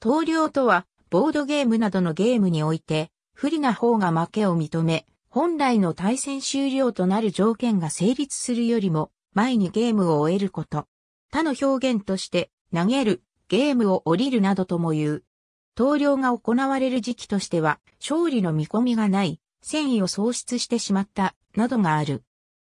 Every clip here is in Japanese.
投了とは、ボードゲームなどのゲームにおいて、不利な方が負けを認め、本来の対戦終了となる条件が成立するよりも、前にゲームを終えること。他の表現として、投げる、ゲームを降りるなどとも言う。投了が行われる時期としては、勝利の見込みがない、戦意を喪失してしまった、などがある。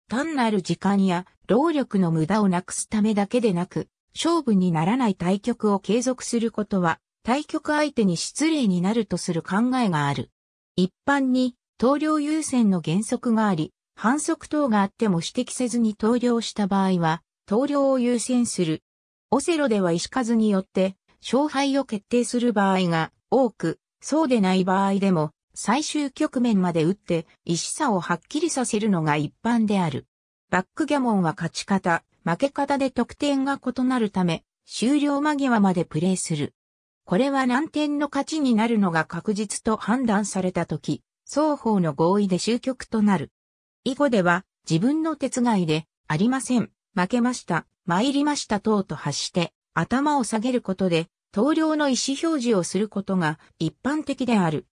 単なる時間や労力の無駄をなくすためだけでなく、勝負にならない対局を継続することは、対局相手に失礼になるとする考えがある。一般に、投了優先の原則があり、反則等があっても指摘せずに投了した場合は、投了を優先する。オセロでは石数によって勝敗を決定する場合が多く、そうでない場合でも最終局面まで打って石差をはっきりさせるのが一般である。バックギャモンは勝ち方、負け方で得点が異なるため終了間際までプレーする。これは難点の勝ちになるのが確実と判断されたとき、双方の合意で終局となる。以後では、自分の手伝いで、ありません、負けました、参りました等と発して、頭を下げることで、投了の意思表示をすることが一般的である。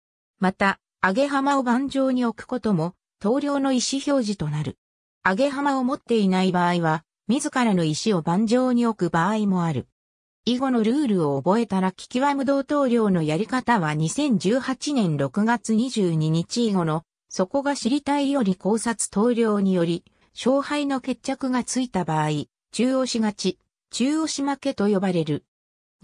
また、上げ浜を盤上に置くことも、投了の意思表示となる。上げ浜を持っていない場合は、自らの意思を盤上に置く場合もある。以後のルールを覚えたら聞きは？無。同等量のやり方は2018年6月22日以後の、そこが知りたいより考察投了により、勝敗の決着がついた場合、中押し勝ち、中押し負けと呼ばれる。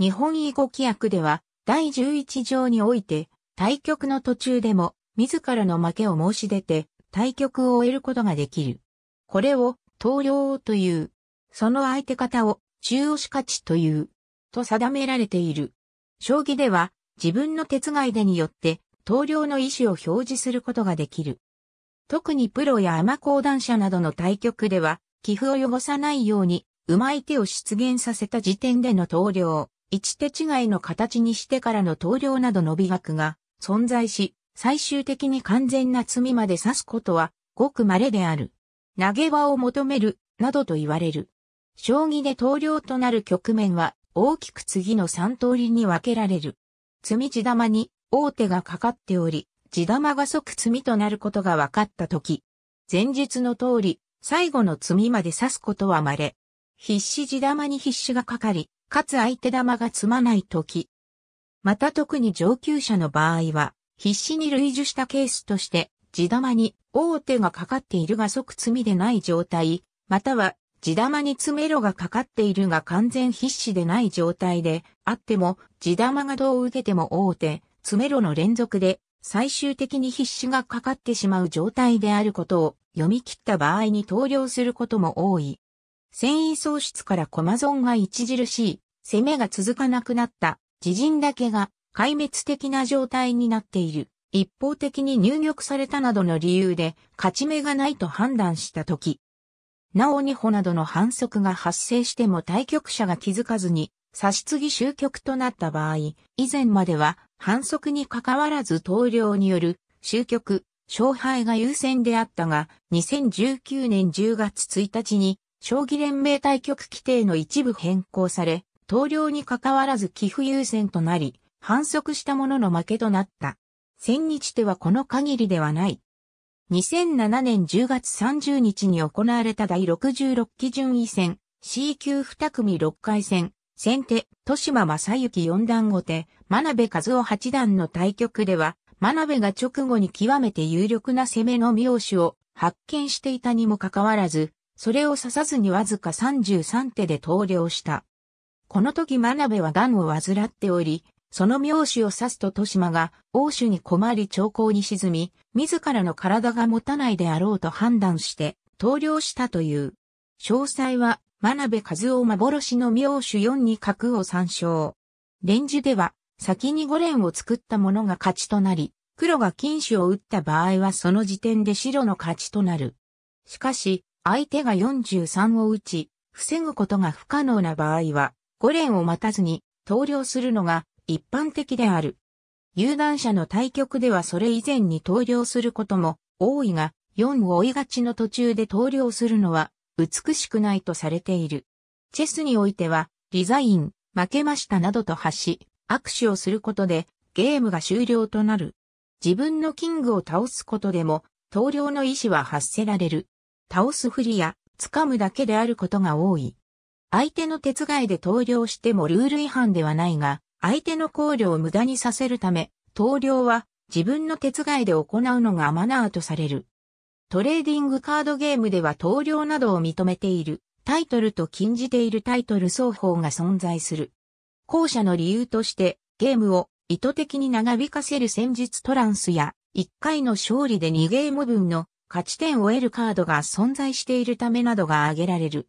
日本囲碁規約では、第11条において、対局の途中でも、自らの負けを申し出て、対局を終えることができる。これを、投了という。その相手方を、中押し勝ちという。と定められている。将棋では自分の手つがいでによって投了の意思を表示することができる。特にプロやアマ講談社などの対局では、寄付を汚さないように、うまい手を出現させた時点での投了、一手違いの形にしてからの投了などの美学が存在し、最終的に完全な罪まで指すことはごく稀である。投げ輪を求める、などと言われる。将棋で投了となる局面は大きく次の3通りに分けられる。積み地玉に大手がかかっており、地玉が即積みとなることが分かったとき、前述の通り、最後の積みまで刺すことは稀。必死地玉に必死がかかり、かつ相手玉が積まないとき。また特に上級者の場合は、必死に類似したケースとして、地玉に大手がかかっているが即積みでない状態、または地玉に詰めろがかかっているが完全必死でない状態であっても、地玉がどう受けても大手、詰めろの連続で、最終的に必死がかかってしまう状態であることを読み切った場合に投了することも多い。繊維喪失から駒損が著しい、攻めが続かなくなった、自陣だけが壊滅的な状態になっている。一方的に入玉されたなどの理由で勝ち目がないと判断したとき、なお二歩などの反則が発生しても対局者が気づかずに、差し継ぎ終局となった場合、以前までは反則に関わらず投了による終局、勝敗が優先であったが、2019年10月1日に、将棋連盟対局規定の一部変更され、投了に関わらず寄付優先となり、反則した者の負けとなった。千日手はこの限りではない。2007年10月30日に行われた第66期順位戦 C 級2組6回戦、先手、豊島正幸4段後手、真鍋和夫8段の対局では、真鍋が直後に極めて有力な攻めの妙手を発見していたにもかかわらず、それを指さずにわずか33手で投了した。この時真鍋は癌を患っており、その妙手を指すと豊島が、王手に困り長考に沈み、自らの体が持たないであろうと判断して、投了したという。詳細は、真鍋和夫幻の妙手4に角を参照。レンジでは、先に5連を作った者が勝ちとなり、黒が金手を打った場合はその時点で白の勝ちとなる。しかし、相手が43を打ち、防ぐことが不可能な場合は、5連を待たずに、投了するのが一般的である。有段者の対局ではそれ以前に投了することも多いが、4を追いがちの途中で投了するのは美しくないとされている。チェスにおいては、リザイン、負けましたなどと発し、握手をすることでゲームが終了となる。自分のキングを倒すことでも、投了の意思は発せられる。倒すふりや、掴むだけであることが多い。相手の手伝いで投了してもルール違反ではないが、相手の考慮を無駄にさせるため、投了は自分の手伝いで行うのがマナーとされる。トレーディングカードゲームでは投了などを認めている、タイトルと禁じているタイトル双方が存在する。後者の理由として、ゲームを意図的に長引かせる戦術トランスや、1回の勝利で2ゲーム分の勝ち点を得るカードが存在しているためなどが挙げられる。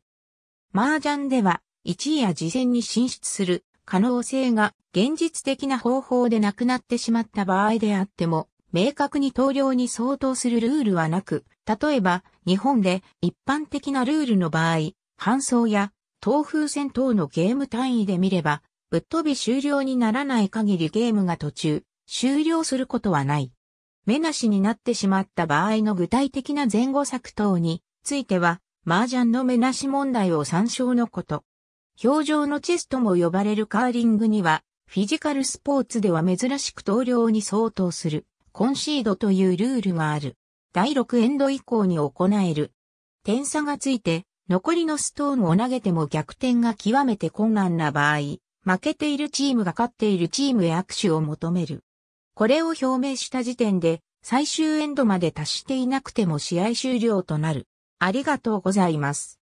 麻雀では、1位や次戦に進出する可能性が現実的な方法でなくなってしまった場合であっても、明確に投了に相当するルールはなく、例えば日本で一般的なルールの場合、搬送や東風戦等のゲーム単位で見れば、ぶっ飛び終了にならない限りゲームが途中、終了することはない。目なしになってしまった場合の具体的な前後策等については、麻雀の目なし問題を参照のこと。表情のチェスとも呼ばれるカーリングには、フィジカルスポーツでは珍しく投了に相当する、コンシードというルールがある。第6エンド以降に行える。点差がついて、残りのストーンを投げても逆転が極めて困難な場合、負けているチームが勝っているチームへ握手を求める。これを表明した時点で、最終エンドまで達していなくても試合終了となる。ありがとうございます。